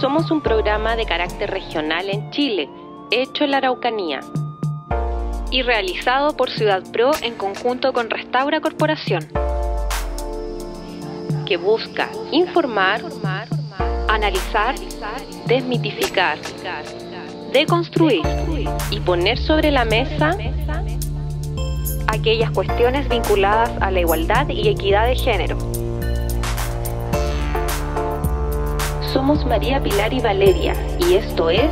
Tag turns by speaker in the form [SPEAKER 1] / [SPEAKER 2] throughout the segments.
[SPEAKER 1] Somos un programa de carácter regional en Chile, hecho en la Araucanía y realizado por
[SPEAKER 2] Ciudad Pro en conjunto con Restaura Corporación, que busca informar, analizar, desmitificar,
[SPEAKER 1] deconstruir y poner sobre la mesa
[SPEAKER 2] aquellas cuestiones vinculadas a la igualdad y equidad de género somos María Pilar y Valeria y esto
[SPEAKER 1] es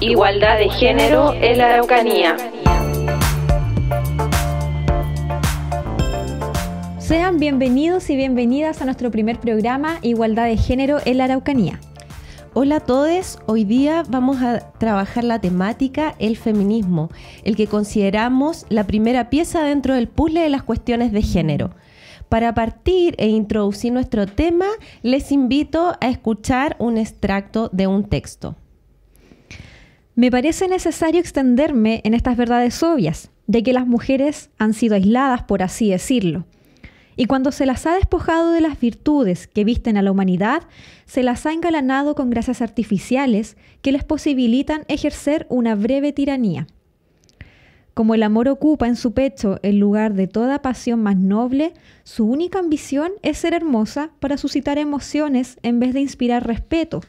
[SPEAKER 1] Igualdad de Género en la Araucanía.
[SPEAKER 2] Sean bienvenidos y bienvenidas a nuestro primer programa Igualdad de Género en la Araucanía. Hola a
[SPEAKER 1] todos, hoy día vamos a trabajar la temática el feminismo, el que consideramos la primera pieza dentro del puzzle de las cuestiones de género. Para partir e introducir nuestro tema, les invito a escuchar un extracto de un
[SPEAKER 2] texto. Me parece necesario extenderme en estas verdades obvias, de que las mujeres han sido aisladas, por así decirlo. Y cuando se las ha despojado de las virtudes que visten a la humanidad, se las ha engalanado con gracias artificiales que les posibilitan ejercer una breve tiranía. Como el amor ocupa en su pecho el lugar de toda pasión más noble, su única ambición es ser hermosa para suscitar emociones en vez de inspirar respeto.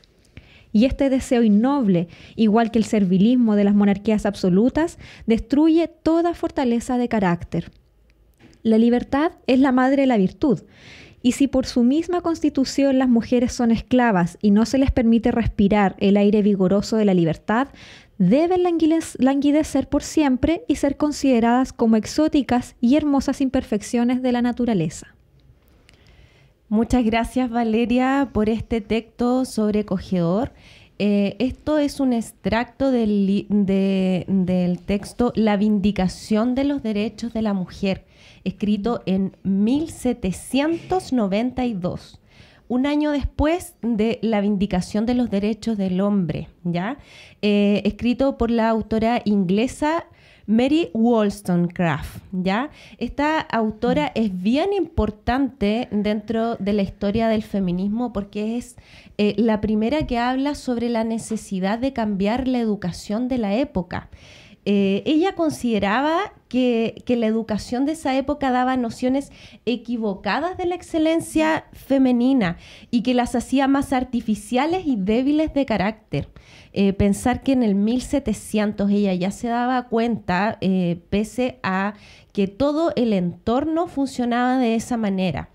[SPEAKER 2] Y este deseo innoble, igual que el servilismo de las monarquías absolutas, destruye toda fortaleza de carácter. La libertad es la madre de la virtud, y si por su misma constitución las mujeres son esclavas y no se les permite respirar el aire vigoroso de la libertad, deben languidecer por siempre y ser consideradas como exóticas y hermosas imperfecciones de la naturaleza.
[SPEAKER 1] Muchas gracias Valeria por este texto sobrecogedor. Eh, esto es un extracto del, del texto La Vindicación de los Derechos de la Mujer, escrito en 1792 un año después de la Vindicación de los Derechos del Hombre, ¿ya? Eh, escrito por la autora inglesa Mary Wollstonecraft, ¿ya? Esta autora mm. es bien importante dentro de la historia del feminismo porque es eh, la primera que habla sobre la necesidad de cambiar la educación de la época. Eh, ella consideraba que, la educación de esa época daba nociones equivocadas de la excelencia femenina y que las hacía más artificiales y débiles de carácter. Eh, pensar que en el 1700 ella ya se daba cuenta, eh, pese a que todo el entorno funcionaba de esa manera.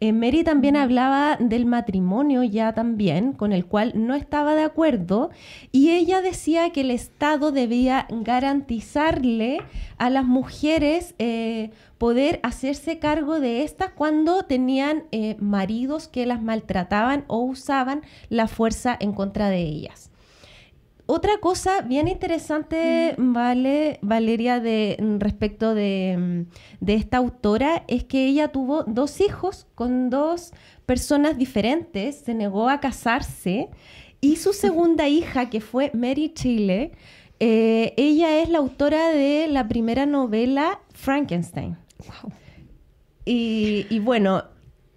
[SPEAKER 1] Eh, Mary también hablaba del matrimonio ya también, con el cual no estaba de acuerdo, y ella decía que el Estado debía garantizarle a las mujeres eh, poder hacerse cargo de estas cuando tenían eh, maridos que las maltrataban o usaban la fuerza en contra de ellas otra cosa bien interesante, mm. vale, Valeria, de, mm, respecto mm, de, esta autora, es que ella tuvo dos hijos con dos personas diferentes, se negó a casarse, y su segunda hija, que fue Mary Chile, eh, ella es la autora de la primera novela Frankenstein. Wow. y bueno,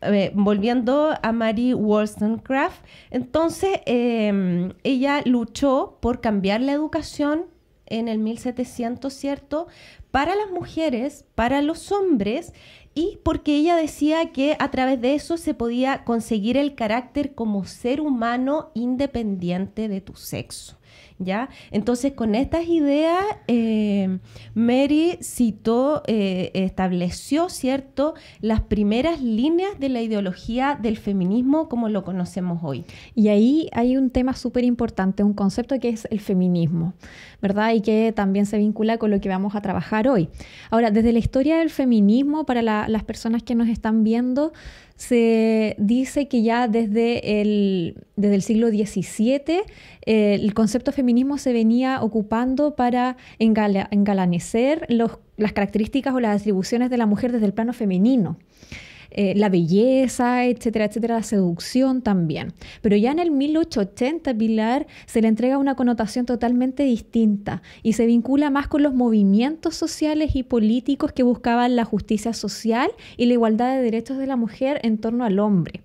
[SPEAKER 1] eh, volviendo a Mary Wollstonecraft, entonces em, ella luchó por cambiar la educación en el 1700, ¿cierto? Para las mujeres, para los hombres, y porque ella decía que a través de eso se podía conseguir el carácter como ser humano independiente de tu sexo. ¿ya? Entonces, con estas ideas, eh, Mary citó, eh, estableció, ¿cierto?, las primeras líneas de la
[SPEAKER 2] ideología del feminismo como lo conocemos hoy. Y ahí hay un tema súper importante, un concepto que es el feminismo, ¿verdad? Y que también se vincula con lo que vamos a trabajar hoy. Ahora, desde la historia del feminismo, para las personas que nos están viendo, se dice que ya desde el, desde el siglo XVII eh, el concepto feminismo se venía ocupando para engalanecer las características o las atribuciones de la mujer desde el plano femenino. Eh, la belleza, etcétera, etcétera, la seducción también. Pero ya en el 1880, Pilar, se le entrega una connotación totalmente distinta y se vincula más con los movimientos sociales y políticos que buscaban la justicia social y la igualdad de derechos de la mujer en torno al hombre.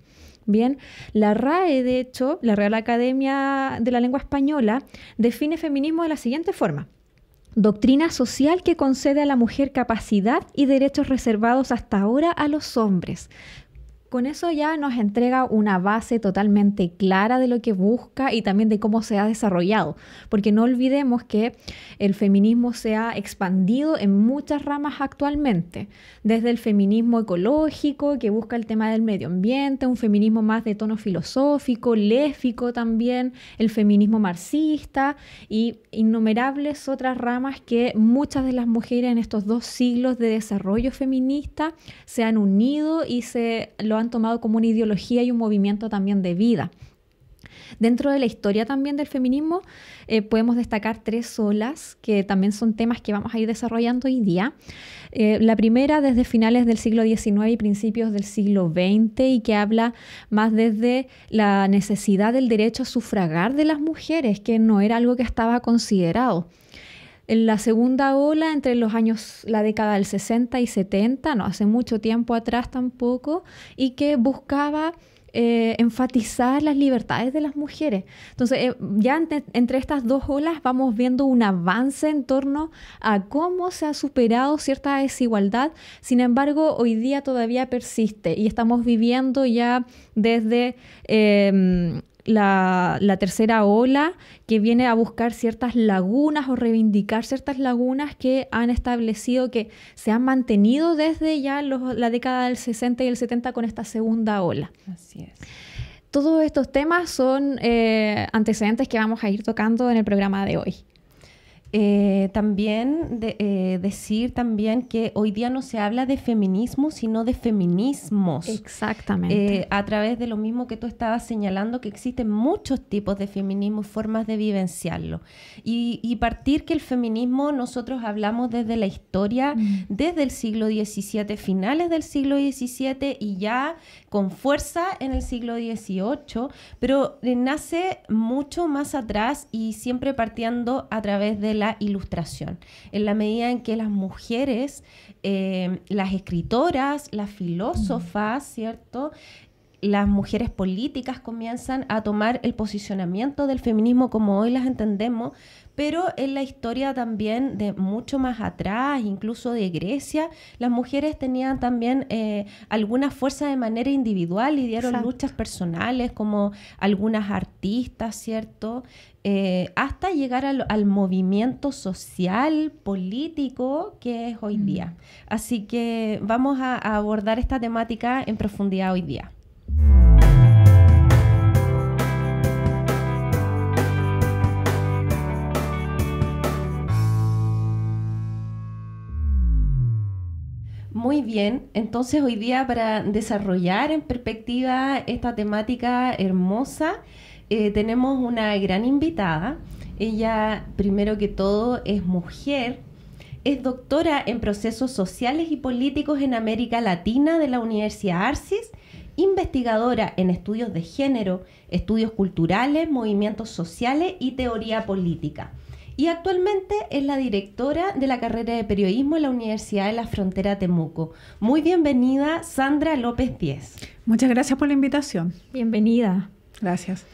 [SPEAKER 2] Bien, la RAE, de hecho, la Real Academia de la Lengua Española, define feminismo de la siguiente forma doctrina social que concede a la mujer capacidad y derechos reservados hasta ahora a los hombres, con eso ya nos entrega una base totalmente clara de lo que busca y también de cómo se ha desarrollado, porque no olvidemos que el feminismo se ha expandido en muchas ramas actualmente, desde el feminismo ecológico que busca el tema del medio ambiente, un feminismo más de tono filosófico, léfico también, el feminismo marxista y innumerables otras ramas que muchas de las mujeres en estos dos siglos de desarrollo feminista se han unido y se lo han tomado como una ideología y un movimiento también de vida. Dentro de la historia también del feminismo eh, podemos destacar tres olas que también son temas que vamos a ir desarrollando hoy día. Eh, la primera desde finales del siglo XIX y principios del siglo XX y que habla más desde la necesidad del derecho a sufragar de las mujeres, que no era algo que estaba considerado. En la segunda ola, entre los años, la década del 60 y 70, no hace mucho tiempo atrás tampoco, y que buscaba eh, enfatizar las libertades de las mujeres. Entonces, eh, ya entre estas dos olas vamos viendo un avance en torno a cómo se ha superado cierta desigualdad. Sin embargo, hoy día todavía persiste y estamos viviendo ya desde... Eh, la, tercera ola que viene a buscar ciertas lagunas o reivindicar ciertas lagunas que han establecido que se han mantenido desde ya la década del 60 y el 70 con esta segunda ola. Así es. Todos estos temas son eh, antecedentes que vamos a ir tocando en el programa de hoy. Eh, también eh, decir
[SPEAKER 1] también que hoy día no se habla de feminismo, sino de feminismos. Exactamente. Eh, a través de lo mismo que tú estabas señalando, que existen muchos tipos de feminismo formas de vivenciarlo. Y, partir que el feminismo nosotros hablamos desde la historia, mm. desde el siglo XVII, finales del siglo XVII y ya con fuerza en el siglo XVIII, pero nace mucho más atrás y siempre partiendo a través de la ilustración, en la medida en que las mujeres, eh, las escritoras, las filósofas, ¿cierto? las mujeres políticas comienzan a tomar el posicionamiento del feminismo como hoy las entendemos, pero en la historia también de mucho más atrás, incluso de Grecia, las mujeres tenían también eh, alguna algunas fuerzas de manera individual y dieron luchas personales como algunas artistas, ¿cierto? Eh, hasta llegar al, movimiento social, político que es hoy mm. día. Así que vamos a abordar esta temática en profundidad hoy día. muy bien. Entonces hoy día para desarrollar en perspectiva esta temática hermosa, eh, tenemos una gran invitada. Ella, primero que todo, es mujer, es doctora en procesos sociales y políticos en América Latina de la Universidad Arcis, investigadora en estudios de género, estudios culturales, movimientos sociales y teoría política y actualmente es la directora de la carrera de periodismo en la Universidad de la Frontera Temuco. Muy bienvenida, Sandra López
[SPEAKER 3] Díez.
[SPEAKER 2] Muchas gracias por la invitación. Bienvenida. Gracias.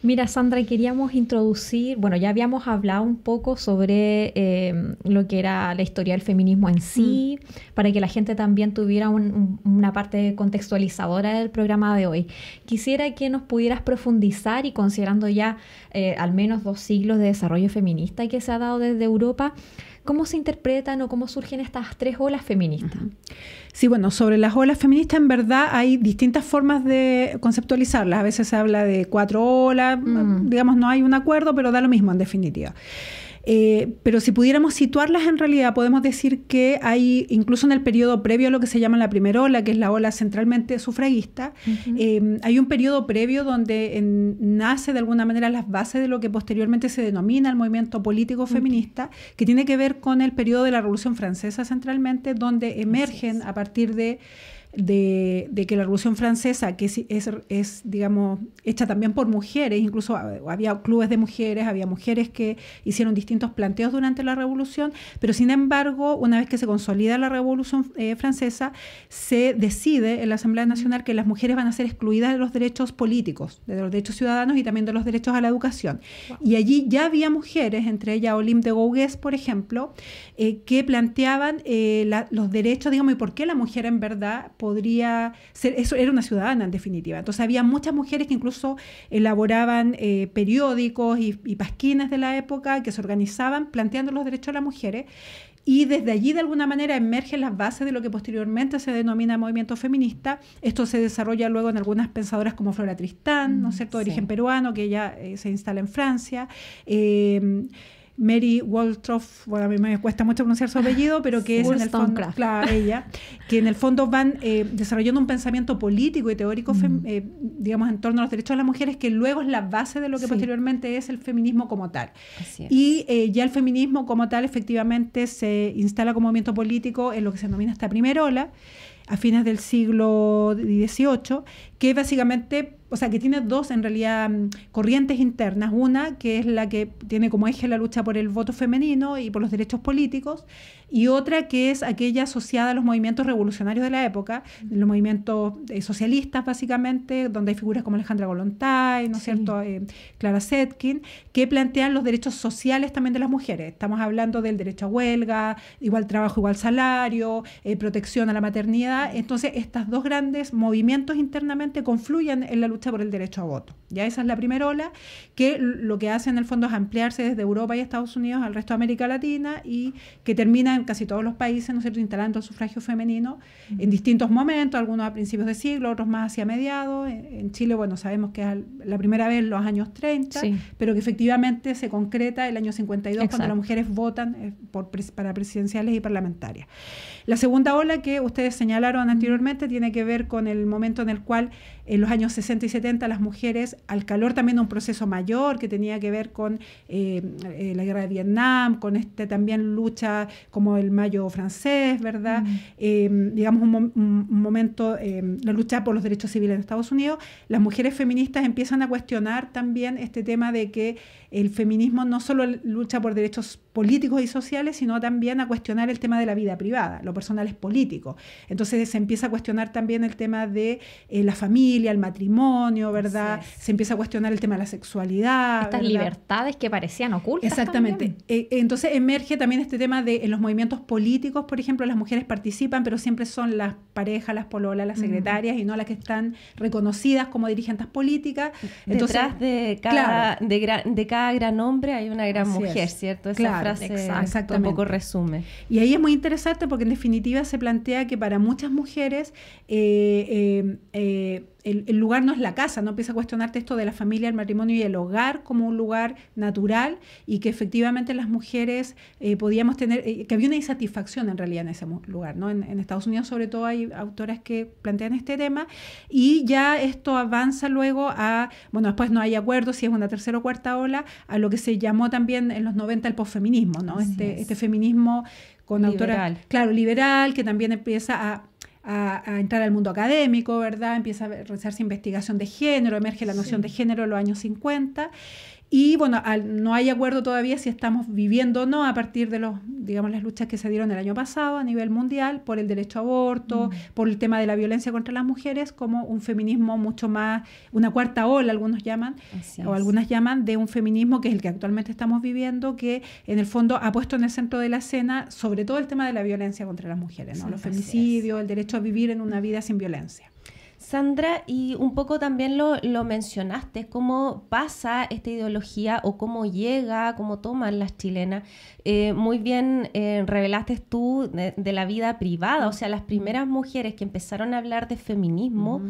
[SPEAKER 2] Mira, Sandra, queríamos introducir, bueno, ya habíamos hablado un poco sobre eh, lo que era la historia del feminismo en sí, mm. para que la gente también tuviera una parte contextualizadora del programa de hoy. Quisiera que nos pudieras profundizar y considerando ya eh, al menos dos siglos de desarrollo feminista que se ha dado desde Europa, ¿Cómo se interpretan o cómo surgen estas tres olas feministas?
[SPEAKER 3] Sí, bueno, sobre las olas feministas en verdad hay distintas formas de conceptualizarlas. A veces se habla de cuatro olas, mm. digamos, no hay un acuerdo, pero da lo mismo en definitiva. Eh, pero si pudiéramos situarlas en realidad, podemos decir que hay, incluso en el periodo previo a lo que se llama la primera ola, que es la ola centralmente sufragista, em, hay un periodo previo donde en, nace de alguna manera las bases de lo que posteriormente se denomina el movimiento político feminista, que tiene que ver con el periodo de la Revolución Francesa centralmente, donde emergen a partir de de, que la Revolución Francesa, que es, es, digamos, hecha también por mujeres, incluso había clubes de mujeres, había mujeres que hicieron distintos planteos durante la Revolución, pero sin embargo, una vez que se consolida la Revolución eh, Francesa, se decide en la Asamblea Nacional que las mujeres van a ser excluidas de los derechos políticos, de los derechos ciudadanos y también de los derechos a la educación. Y allí ya había mujeres, entre ellas Olympe de Gouges, por ejemplo, eh, que planteaban eh, los derechos, digamos, y por qué la mujer en verdad podría ser, eso era una ciudadana en definitiva. Entonces había muchas mujeres que incluso elaboraban eh, periódicos y, y pasquines de la época que se organizaban planteando los derechos de las mujeres y desde allí de alguna manera emergen las bases de lo que posteriormente se denomina movimiento feminista. Esto se desarrolla luego en algunas pensadoras como Flora Tristán, ¿no es mm, cierto?, de origen peruano, que ella eh, se instala en Francia. Eh, Mary Waltroff, bueno, a mí me cuesta mucho pronunciar su ah, apellido, pero que es en el fondo, ella, que en el fondo van eh, desarrollando un pensamiento político y teórico, mm. eh, digamos, en torno a los derechos de las mujeres, que luego es la base de lo que posteriormente es el feminismo como tal. Y eh, ya el feminismo como tal efectivamente se instala como movimiento político en lo que se denomina esta primera ola, a fines del siglo XVIII, que básicamente o sea, que tiene dos en realidad mm, corrientes internas. Una que es la que tiene como eje la lucha por el voto femenino y por los derechos políticos, y otra que es aquella asociada a los movimientos revolucionarios de la época, los movimientos eh, socialistas básicamente, donde hay figuras como Alejandra Golontay, ¿no es cierto?, eh, Clara Setkin, que plantean los derechos sociales también de las mujeres. Estamos hablando del derecho a huelga, igual trabajo, igual salario, eh, protección a la maternidad. Entonces, estas dos grandes movimientos internamente confluyen en la lucha por el derecho a voto. Ya esa es la primera ola, que lo que hace en el fondo es ampliarse desde Europa y Estados Unidos al resto de América Latina y que termina en casi todos los países, ¿no es cierto?, instalando el sufragio femenino en distintos momentos, algunos a principios de siglo, otros más hacia mediados. En Chile, bueno, sabemos que es la primera vez en los años 30, pero que efectivamente se concreta el año 52 cuando las mujeres votan eh, por, para presidenciales y parlamentarias. La segunda ola que ustedes señalaron anteriormente tiene que ver con el momento en el cual en los años 60 y 70 las mujeres, al calor también de un proceso mayor que tenía que ver con eh, eh, la guerra de Vietnam, con este también lucha como el Mayo francés, ¿verdad? Mm. Em, digamos un, momento, em, la lucha por los derechos civiles en Estados Unidos, las mujeres feministas empiezan a cuestionar también este tema de que el feminismo no solo lucha por derechos políticos y sociales, sino también a cuestionar el tema de la vida privada, lo personal es político. Entonces se empieza a cuestionar también el tema de eh, la familia, el matrimonio, ¿verdad? Se empieza a cuestionar el tema de la sexualidad. Estas libertades que parecían ocultas. Exactamente. Eh, eh, entonces emerge también este tema de en los movimientos políticos, por ejemplo, las mujeres participan, pero siempre son las parejas, las pololas, las secretarias y no las que están reconocidas como dirigentes políticas. Detrás de cada gran hombre hay una gran mujer, ¿cierto? Esa frase un poco
[SPEAKER 1] resume.
[SPEAKER 3] Y ahí es muy interesante porque en definitiva se plantea que para muchas mujeres eh, eh, eh, el, lugar no es la casa, no empieza a cuestionarte esto de la familia, el matrimonio y el hogar como un lugar natural y que efectivamente las mujeres eh, podíamos tener, eh, que había una insatisfacción en realidad en ese lugar, ¿no? En, Estados Unidos sobre todo hay autoras que plantean este tema y ya esto avanza luego a, bueno, después no hay acuerdo si es una tercera o cuarta ola, a lo que se llamó también en los 90 el posfeminismo, ¿no? Este, este, feminismo con liberal. claro, liberal, que también empieza a a, entrar al mundo académico, ¿verdad? Empieza a realizarse investigación de género, emerge la noción de género en los años 50 y bueno, no hay acuerdo todavía si estamos viviendo o no a partir de los, digamos, las luchas que se dieron el año pasado a nivel mundial por el derecho a aborto, mm. por el tema de la violencia contra las mujeres, como un feminismo mucho más, una cuarta ola, algunos llaman, o algunas llaman, de un feminismo que es el que actualmente estamos viviendo, que en el fondo ha puesto en el centro de la escena sobre todo el tema de la violencia contra las mujeres, ¿no? los femicidios, el derecho a vivir en una vida sin violencia. Sandra,
[SPEAKER 1] y un poco también lo, mencionaste, cómo pasa esta ideología o cómo llega, cómo toman las chilenas. Eh, muy bien eh, revelaste tú de, la vida privada, o sea, las primeras mujeres que empezaron a hablar de feminismo.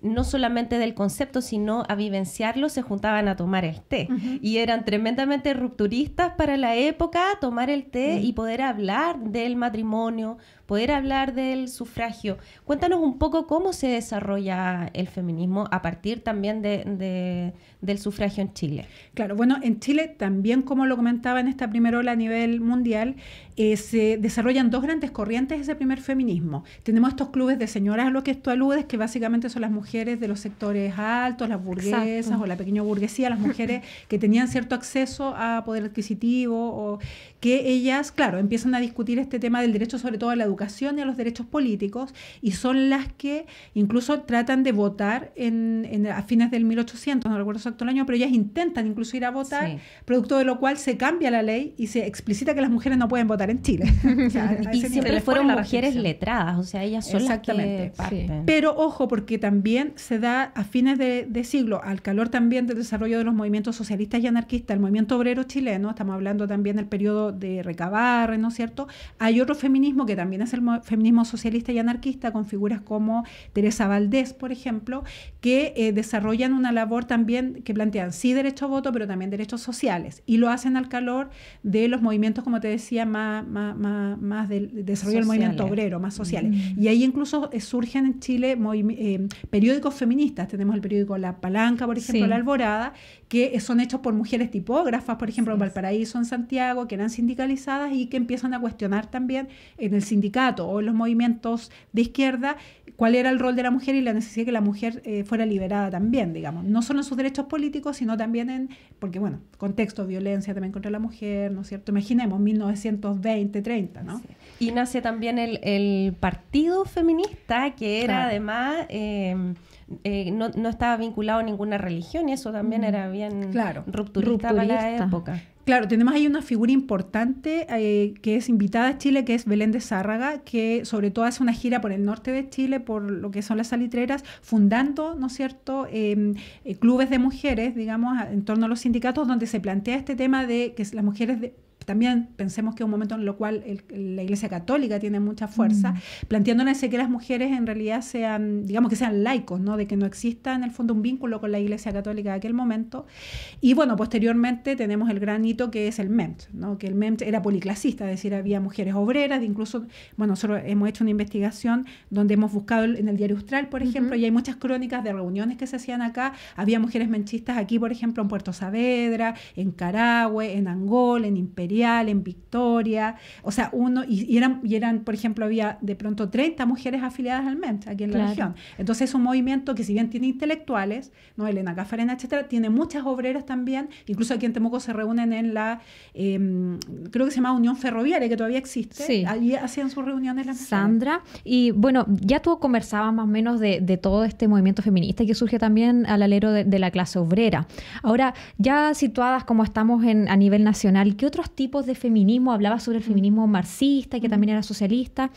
[SPEAKER 1] no solamente del concepto, sino a vivenciarlo, se juntaban a tomar el té. Y eran tremendamente rupturistas para la época, tomar el té y poder hablar del matrimonio, poder hablar del sufragio. Cuéntanos un poco cómo se desarrolla
[SPEAKER 3] el feminismo a partir también del sufragio en Chile. Claro, bueno, en Chile también, como lo comentaba en esta primera ola a nivel mundial, eh, se desarrollan dos grandes corrientes de ese primer feminismo. Tenemos estos clubes de señoras a lo que tú aludes, que básicamente son las mujeres de los sectores altos, las burguesas o la pequeña burguesía, las mujeres que tenían cierto acceso a poder adquisitivo o que ellas, claro, empiezan a discutir este tema del derecho sobre todo a la educación y a los derechos políticos, y son las que incluso tratan de votar en, a fines del 1800, no recuerdo exacto el año, pero ellas intentan incluso ir a votar, producto de lo cual se cambia la ley y se explicita que las mujeres no pueden votar en Chile. sea, y siempre fueron mujeres letradas, o sea, ellas son Exactamente. las que Pero ojo, porque también se da a fines de, de siglo, al calor también del desarrollo de los movimientos socialistas y anarquistas, el movimiento obrero chileno, estamos hablando también del periodo de recabar, ¿no es cierto? Hay otro feminismo que también es el feminismo socialista y anarquista, con figuras como Teresa Valdés, por ejemplo, que eh, desarrollan una labor también que plantean sí derecho a voto, pero también derechos sociales, y lo hacen al calor de los movimientos, como te decía, más, más, del desarrollo del movimiento obrero, más mm. sociales. Y ahí incluso eh, surgen en Chile eh, periódicos feministas, tenemos el periódico La Palanca, por ejemplo, La Alborada, que son hechos por mujeres tipógrafas, por ejemplo, en Valparaíso, en Santiago, que eran sindicalizadas y que empiezan a cuestionar también en el sindicato o en los movimientos de izquierda cuál era el rol de la mujer y la necesidad de que la mujer eh, fuera liberada también, digamos, no solo en sus derechos políticos, sino también en, porque bueno, contexto, violencia también contra la mujer, ¿no es cierto? Imaginemos 1920, 30, ¿no? Y
[SPEAKER 1] nace también el, partido feminista, que era además... Eh, eh, no, estaba vinculado a ninguna religión y eso también mm. era bien rupturista, para época.
[SPEAKER 3] Claro, tenemos ahí una figura importante eh, que es invitada a Chile, que es Belén de Sárraga, que sobre todo hace una gira por el norte de Chile, por lo que son las salitreras, fundando, ¿no es cierto?, em, eh, clubes de mujeres, digamos, en torno a los sindicatos, donde se plantea este tema de que las mujeres de, también pensemos que es un momento en el cual la Iglesia Católica tiene mucha fuerza, mm. planteándonos que las mujeres en realidad sean, digamos que sean laicos, ¿no? de que no exista en el fondo un vínculo con la Iglesia Católica de aquel momento. Y bueno, posteriormente tenemos el gran hito que es el MEMT, ¿no? que el MEMT era policlasista, es decir, había mujeres obreras, incluso, bueno, nosotros hemos hecho una investigación donde hemos buscado en el Diario Austral, por ejemplo, y hay muchas crónicas de reuniones que se hacían acá, había mujeres menchistas aquí, por ejemplo, en Puerto Saavedra, en Carahue, en Angol, en Imperial, en Victoria, o sea, uno, y, eran, y eran, por ejemplo, había de pronto 30 mujeres afiliadas al MENT aquí en la región. Entonces es un movimiento que si bien tiene intelectuales, ¿no? Elena Cafarena, etcétera, tiene muchas obreras también, incluso aquí en Temuco se reúnen en la, em, creo que se llama Unión Ferroviaria, que todavía existe, sí. allí hacían
[SPEAKER 2] sus reuniones las Sandra, y bueno, ya tú conversabas más o menos de, todo este movimiento feminista que surge también al alero de, la clase obrera. Ahora, ya situadas como estamos en, a nivel nacional, ¿qué otros tipos de feminismo, hablaba sobre el mm. feminismo marxista, que mm. también era
[SPEAKER 3] socialista.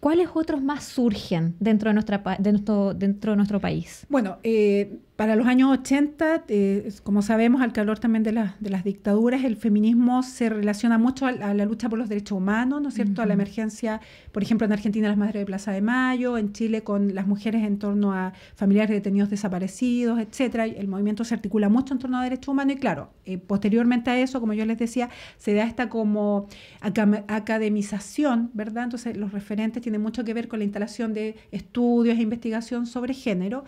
[SPEAKER 3] ¿Cuáles
[SPEAKER 2] otros más surgen dentro de, nuestra, nuestro, dentro de nuestro país?
[SPEAKER 3] Bueno, eh, para los años 80, eh, como sabemos, al calor también de, de, las dictaduras, el feminismo se relaciona mucho a, la lucha por los derechos humanos, ¿no es cierto? A la emergencia, por ejemplo, en Argentina las Madres de Plaza de Mayo, en Chile con las mujeres en torno a familiares detenidos desaparecidos, etcétera. El movimiento se articula mucho en torno a derechos humanos y claro, eh, posteriormente a eso, como yo les decía, se da esta como academización, ¿verdad? Entonces los referentes tienen mucho que ver con la instalación de estudios e investigación sobre género.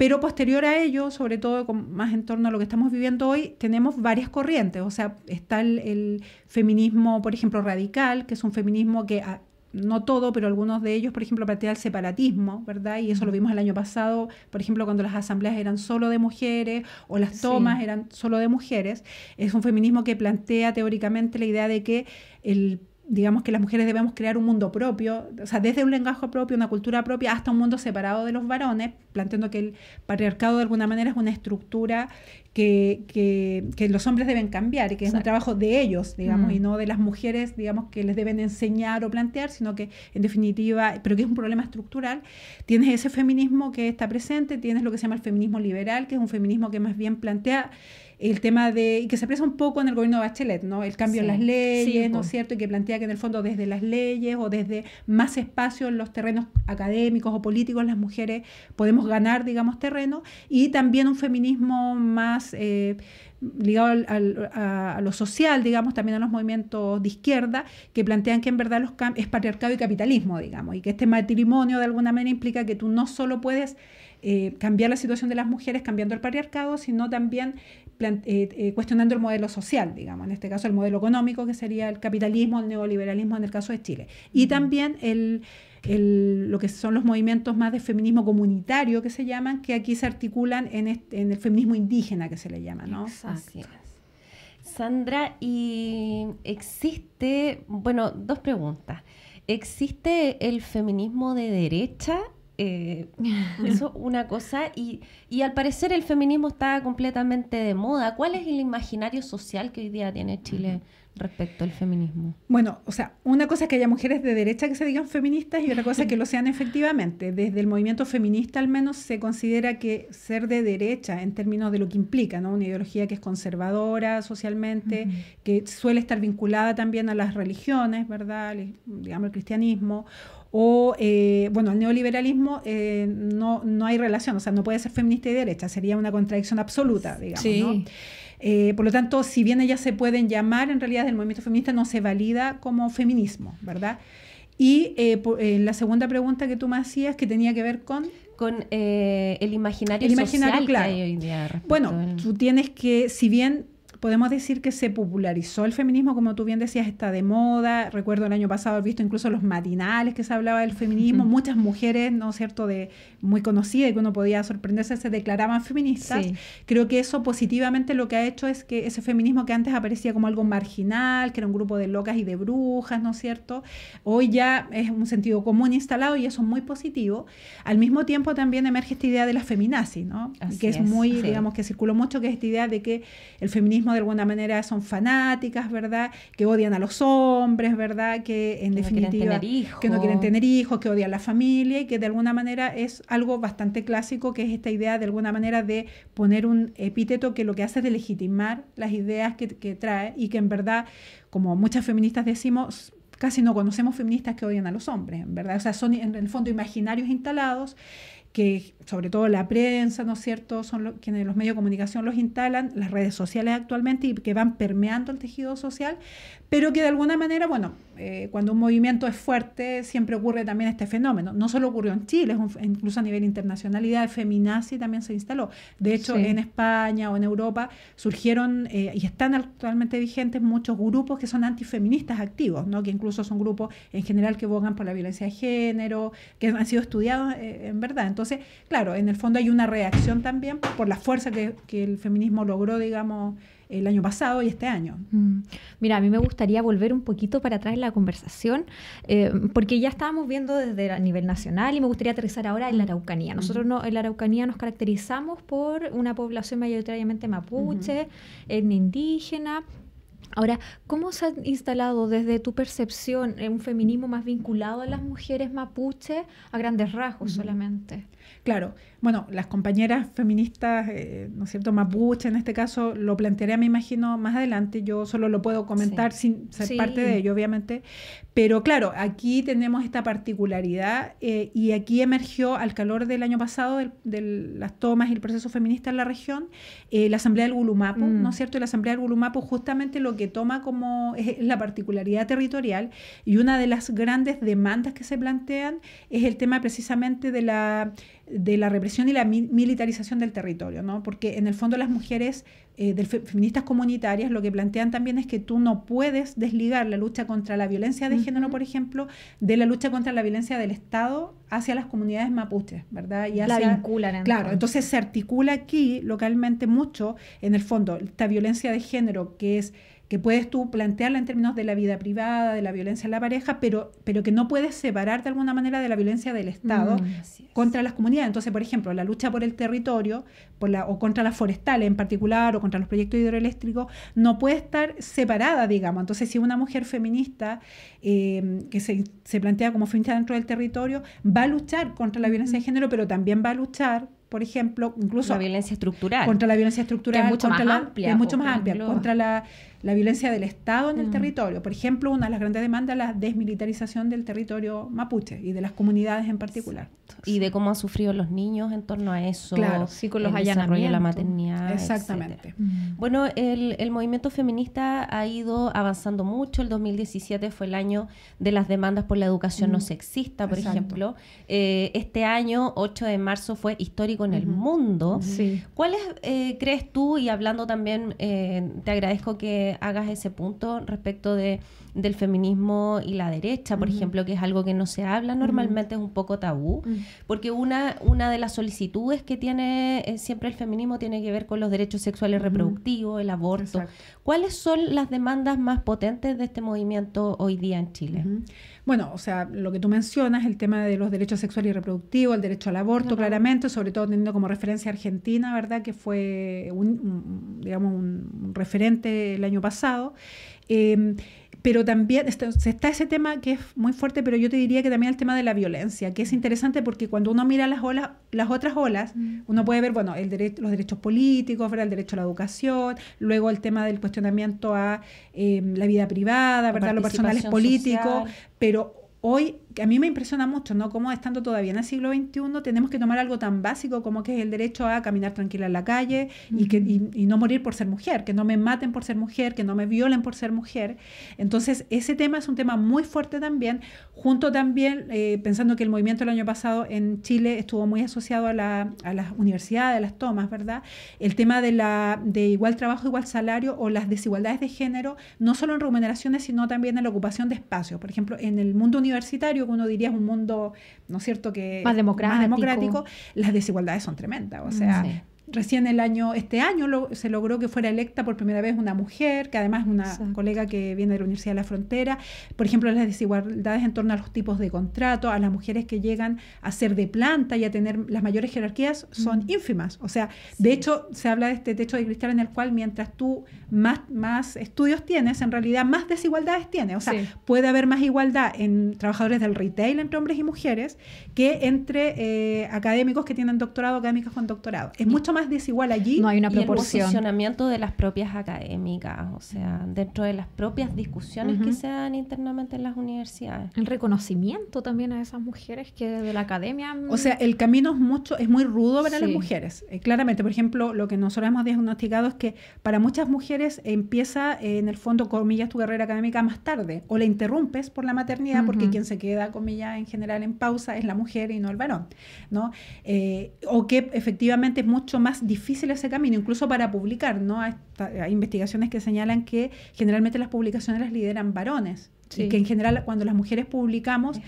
[SPEAKER 3] Pero posterior a ello, sobre todo más en torno a lo que estamos viviendo hoy, tenemos varias corrientes. O sea, está el, feminismo, por ejemplo, radical, que es un feminismo que ah, no todo, pero algunos de ellos, por ejemplo, plantea el separatismo, ¿verdad? Y eso lo vimos el año pasado, por ejemplo, cuando las asambleas eran solo de mujeres o las tomas eran solo de mujeres. Es un feminismo que plantea teóricamente la idea de que el digamos que las mujeres debemos crear un mundo propio, o sea, desde un lenguaje propio, una cultura propia, hasta un mundo separado de los varones, planteando que el patriarcado de alguna manera es una estructura que, los hombres deben cambiar y que es un trabajo de ellos, digamos, y mm. no de las mujeres, digamos, que les deben enseñar o plantear, sino que en definitiva, pero que es un problema estructural. Tienes ese feminismo que está presente, tienes lo que se llama el feminismo liberal, que es un feminismo que más bien plantea el tema de, y que se expresa un poco en el gobierno de Bachelet, ¿no? El cambio en las leyes, ¿no es cierto? Y que plantea que en el fondo desde las leyes o desde más espacio en los terrenos académicos o políticos las mujeres podemos ganar, digamos, terreno, y también un feminismo más... Eh, ligado al, a, lo social, digamos, también a los movimientos de izquierda, que plantean que en verdad los es patriarcado y capitalismo, digamos, y que este matrimonio de alguna manera implica que tú no solo puedes eh, cambiar la situación de las mujeres cambiando el patriarcado, sino también eh, eh, cuestionando el modelo social, digamos, en este caso el modelo económico, que sería el capitalismo, el neoliberalismo en el caso de Chile. Y también el lo que son los movimientos más de feminismo comunitario que se llaman, que aquí se articulan en, en el feminismo indígena que se le llama, ¿no? Sandra, y existe, bueno, dos preguntas.
[SPEAKER 1] ¿Existe el feminismo de derecha eh, eso una cosa y, y, al parecer el feminismo está completamente de moda. ¿Cuál es el imaginario social que hoy día tiene Chile respecto al feminismo?
[SPEAKER 3] Bueno, o sea, una cosa es que haya mujeres de derecha que se digan feministas y otra cosa es que lo sean efectivamente. Desde el movimiento feminista al menos se considera que ser de derecha en términos de lo que implica, ¿no? Una ideología que es conservadora socialmente, que suele estar vinculada también a las religiones, ¿verdad? digamos, el cristianismo o eh, bueno, el neoliberalismo eh, no, no hay relación, o sea, no puede ser feminista y derecha, sería una contradicción absoluta, digamos. Sí. Eh, por lo tanto, si bien ellas se pueden llamar en realidad del movimiento feminista, no se valida como feminismo, ¿verdad? Y eh, eh, la segunda pregunta que tú me hacías, que tenía que ver con... Con el imaginario, el imaginario social claro. Bueno, tú tienes que, si bien podemos decir que se popularizó el feminismo, como tú bien decías, está de moda. Recuerdo el año pasado haber visto incluso los matinales que se hablaba del feminismo. Muchas mujeres, ¿no es cierto?, de, muy conocidas y que uno podía sorprenderse, se declaraban feministas. Creo que eso positivamente lo que ha hecho es que ese feminismo que antes aparecía como algo marginal, que era un grupo de locas y de brujas, ¿no es cierto?, hoy ya es un sentido común instalado y eso es muy positivo. Al mismo tiempo también emerge esta idea de la feminazi, ¿no? que es, muy, digamos, que circuló mucho, que es esta idea de que el feminismo de alguna manera son fanáticas, ¿verdad? Que odian a los hombres, ¿verdad? Que en definitiva no que no quieren tener hijos, que odian la familia y que de alguna manera es algo bastante clásico que es esta idea de alguna manera de poner un epíteto que lo que hace es de legitimar las ideas que, que trae y que en verdad, como muchas feministas decimos, casi no conocemos feministas que odian a los hombres, ¿verdad? O sea, son en el fondo imaginarios instalados que sobre todo la prensa, ¿no es cierto?, son quienes los medios de comunicación los instalan, las redes sociales actualmente y que van permeando el tejido social, pero que de alguna manera, bueno, eh, cuando un movimiento es fuerte, siempre ocurre también este fenómeno. No solo ocurrió en Chile, incluso a nivel internacionalidad, el feminazi también se instaló. De hecho, en España o en Europa surgieron eh, y están actualmente vigentes muchos grupos que son antifeministas activos, ¿no? que incluso son grupos en general que abogan por la violencia de género, que han sido estudiados eh, en verdad. Entonces, claro, en el fondo hay una reacción también por la fuerza que el feminismo logró, digamos, el año pasado y este año.
[SPEAKER 2] Mm. Mira, a mí me gustaría volver un poquito para atrás en la conversación, eh, porque ya estábamos viendo desde a nivel nacional y me gustaría aterrizar ahora en la mm. Araucanía. Nosotros mm. en la Araucanía nos caracterizamos por una población mayoritariamente mapuche, etnia indígena, Ahora, ¿cómo se ha instalado desde tu percepción eh, un feminismo más vinculado a las mujeres mapuche a grandes rasgos solamente?
[SPEAKER 3] Claro, bueno, las compañeras feministas, eh, ¿no es cierto? Mapuche en este caso, lo plantearé, me imagino, más adelante. Yo solo lo puedo comentar sin ser parte de ello, obviamente. Pero claro, aquí tenemos esta particularidad eh, y aquí emergió al calor del año pasado, de las tomas y el proceso feminista en la región, eh, la Asamblea del Gulumapu, ¿no mm. es cierto? la Asamblea del Gulumapu justamente lo que toma como es la particularidad territorial y una de las grandes demandas que se plantean es el tema precisamente de la de la represión y la militarización del territorio, ¿no? Porque en el fondo las mujeres eh, feministas comunitarias lo que plantean también es que tú no puedes desligar la lucha contra la violencia de género, por ejemplo, de la lucha contra la violencia del Estado hacia las comunidades mapuches, ¿verdad? Y la vinculan. Claro, entonces se articula aquí localmente mucho, en el fondo, esta violencia de género que es que puedes tú plantearla en términos de la vida privada, de la violencia en la pareja, pero, pero que no puedes separar de alguna manera de la violencia del Estado mm, contra las comunidades. Entonces, por ejemplo, la lucha por el territorio por la, o contra las forestales en particular o contra los proyectos hidroeléctricos no puede estar separada, digamos. Entonces, si una mujer feminista eh, que se, plantea como feminista dentro del territorio va a luchar contra la violencia de género, pero también va a luchar por ejemplo, incluso... La violencia estructural. Contra la violencia estructural. es mucho pues, más amplia. Es mucho más amplia. Contra la la violencia del Estado en el mm. territorio. Por ejemplo, una de las grandes demandas es la desmilitarización del territorio mapuche y de las comunidades en particular.
[SPEAKER 1] Y de cómo han sufrido los niños en torno a eso. Claro, sí, con los el la maternidad. Exactamente. Mm. Bueno, el, movimiento feminista ha ido avanzando mucho. El 2017 fue el año de las demandas por la educación mm. no sexista, por ejemplo. Eh, este año, 8 de marzo, fue histórico en el mundo. ¿Cuáles eh, crees tú? Y hablando también, eh, te agradezco que hagas ese punto respecto de del feminismo y la derecha, por ejemplo, que es algo que no se habla normalmente, es un poco tabú, porque una, una de las solicitudes que tiene eh, siempre el feminismo tiene que ver con los derechos sexuales reproductivos, el aborto. ¿Cuáles
[SPEAKER 3] son las demandas más potentes de este movimiento hoy día en Chile? Bueno, o sea, lo que tú mencionas, el tema de los derechos sexuales y reproductivos, el derecho al aborto, claramente, sobre todo teniendo como referencia a Argentina, ¿verdad? Que fue un, digamos, un referente el año pasado. Em, pero también está, ese tema que es muy fuerte, pero yo te diría que también el tema de la violencia, que es mm. interesante porque cuando uno mira las, olas, las otras olas, mm. uno puede ver, bueno, el derecho, los derechos políticos, el derecho a la educación, luego el tema del cuestionamiento a em, la vida privada, ¿verdad? lo personal es político, pero hoy a mí me impresiona mucho, ¿no? como estando todavía en el siglo XXI tenemos que tomar algo tan básico como que es el derecho a caminar tranquila en la calle y, que, no morir por ser mujer, que no me maten por ser mujer, que no me violen por ser mujer. Entonces, ese tema es un tema muy fuerte también, junto también eh, pensando que el movimiento el año pasado en Chile estuvo muy asociado a, la, a las universidades, a las tomas, ¿verdad? El tema de, la, de igual trabajo, igual salario o las desigualdades de género, no solo en remuneraciones, sino también en la ocupación de espacios. Por ejemplo, en el mundo universitario, uno diría es un mundo, ¿no es cierto?, que más democrático, las desigualdades son tremendas. O sea, recién el año, este año se logró que fuera electa por primera vez una mujer, que además es una colega que viene de la Universidad de la Frontera. Por ejemplo, las desigualdades en torno a los tipos de contrato, a las mujeres que llegan a ser de planta y a tener las mayores jerarquías son mm. ínfimas. O sea, de hecho, se habla de este techo de cristal en el cual mientras tú más, más estudios tienes, en realidad más desigualdades tienes. O sea, puede haber más igualdad en trabajadores del retail entre hombres y mujeres que entre eh, académicos que tienen doctorado, académicas con doctorado. Es mucho más desigual allí. No hay una proporción. Y el posicionamiento
[SPEAKER 1] de las propias académicas, o sea,
[SPEAKER 3] dentro de las propias discusiones que se
[SPEAKER 1] dan internamente en las universidades.
[SPEAKER 3] El reconocimiento
[SPEAKER 2] también a esas mujeres que de
[SPEAKER 3] la academia. O sea, el camino es mucho, es muy rudo para las mujeres. Eh, claramente, por ejemplo, lo que nosotros hemos diagnosticado es que para muchas mujeres empieza, eh, en el fondo, comillas, tu carrera académica más tarde, o la interrumpes por la maternidad, porque quien se queda, comillas, en general en pausa es la mujer y no el varón, ¿no? Eh, o que efectivamente es mucho más difícil ese camino, incluso para publicar, ¿no? Hay, investigaciones que señalan que generalmente las publicaciones las lideran varones. Y que en general cuando las mujeres publicamos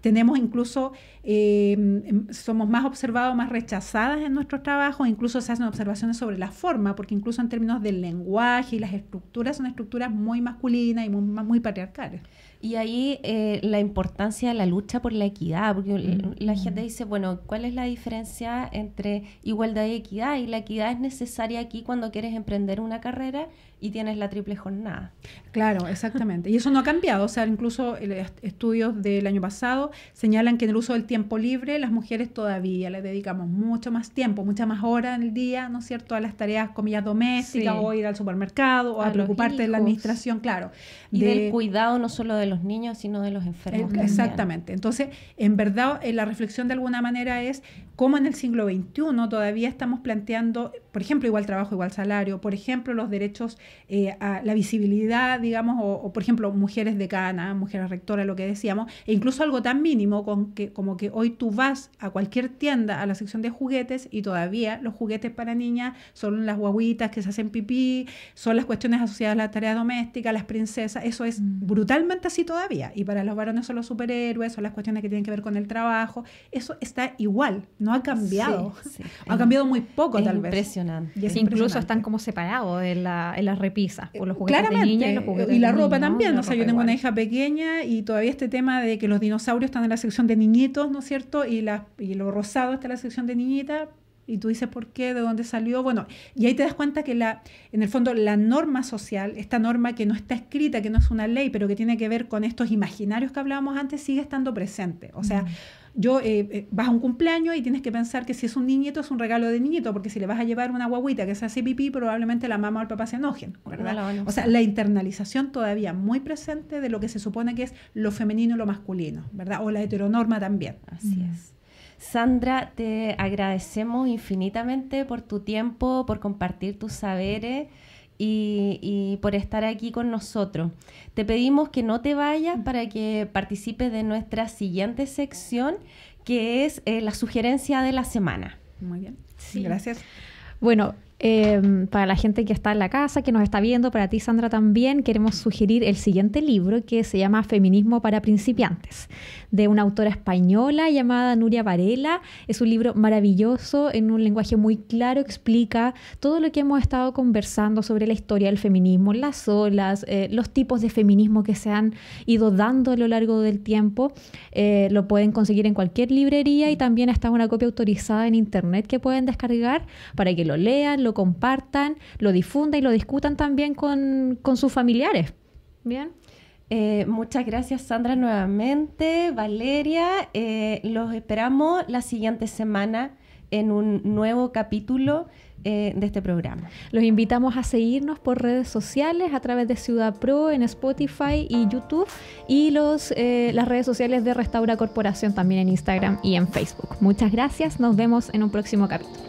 [SPEAKER 3] tenemos incluso, eh, em, somos más observados, más rechazadas en nuestros trabajos, incluso se hacen observaciones sobre la forma, porque incluso en términos del lenguaje y las estructuras son estructuras muy masculinas y muy, muy patriarcales. Y ahí eh, la importancia
[SPEAKER 1] de la lucha por la equidad, porque mm. la gente dice, bueno, ¿cuál es la diferencia entre igualdad y equidad? Y la equidad es necesaria aquí cuando quieres emprender una carrera y tienes la triple
[SPEAKER 3] jornada. Claro, exactamente. Y eso no ha cambiado. O sea, incluso eh, estudios del año pasado señalan que en el uso del tiempo libre las mujeres todavía le dedicamos mucho más tiempo, mucha más hora en el día, ¿no es cierto?, a las tareas, comillas, domésticas o ir al supermercado o a, preocuparte de la administración, claro. Y del cuidado no solo de los niños, sino de los enfermos. exactamente. Entonces, en verdad, eh, la reflexión de alguna manera es cómo en el siglo XXI todavía estamos planteando por ejemplo, igual trabajo, igual salario, por ejemplo, los derechos eh, a la visibilidad, digamos, o, por ejemplo, mujeres decanas, mujeres rectoras, lo que decíamos, e incluso algo tan mínimo con que, como que hoy tú vas a cualquier tienda, a la sección de juguetes, y todavía los juguetes para niñas son las guaguitas que se hacen pipí, son las cuestiones asociadas a la tarea doméstica, las princesas, eso es mm. brutalmente así todavía, y para los varones son los superhéroes, son las cuestiones que tienen que ver con el trabajo, eso está igual, no ha cambiado, ha cambiado muy poco tal vez. Incluso están como separados en la, en las repisas, por los juguetes Claramente. de niña y los juguetes Y la ropa también, o sea, yo tengo una hija pequeña y todavía este tema de que los dinosaurios están en la sección de niñitos, ¿no es cierto? Y, la, lo rosado está en la sección de niñita, y tú dices por qué, de dónde salió, bueno, y ahí te das cuenta que la, en el fondo la norma social, esta norma que no está escrita, que no es una ley, pero que tiene que ver con estos imaginarios que hablábamos antes, sigue estando presente. O sea, mm yo eh, eh, vas a un cumpleaños y tienes que pensar que si es un niñito es un regalo de niñito, porque si le vas a llevar una guaguita que se hace pipí, probablemente la mamá o el papá se enojen, ¿verdad? o sea, la internalización todavía muy presente de lo que se supone que es lo femenino y lo masculino, ¿verdad? O la heteronorma también. Así es. Sandra, te agradecemos infinitamente
[SPEAKER 1] por tu tiempo, por compartir tus saberes y, por estar aquí con nosotros. Te pedimos que no te vayas para que participes de nuestra siguiente
[SPEAKER 2] sección, que es eh, la sugerencia de la semana.
[SPEAKER 3] Muy bien. Sí. Gracias.
[SPEAKER 2] Bueno, Em, para la gente que está en la casa, que nos está viendo, para ti Sandra también, queremos sugerir el siguiente libro que se llama Feminismo para principiantes, de una autora española llamada Nuria Varela. Es un libro maravilloso, en un lenguaje muy claro explica todo lo que hemos estado conversando sobre la historia del feminismo, las olas, eh, los tipos de feminismo que se han ido dando a lo largo del tiempo. Eh, lo pueden conseguir en cualquier librería y también está una copia autorizada en internet que pueden descargar para que lo lean, lo compartan, lo difundan y lo discutan también con, sus familiares.
[SPEAKER 1] Bien. Eh, muchas gracias Sandra nuevamente, Valeria. Eh, los esperamos la siguiente semana en un nuevo
[SPEAKER 2] capítulo eh, de este programa. Los invitamos a seguirnos por redes sociales a través de Ciudad Pro en Spotify y YouTube y los, las redes sociales de Restaura Corporación también en Instagram y en Facebook. Muchas gracias, nos vemos en un próximo capítulo.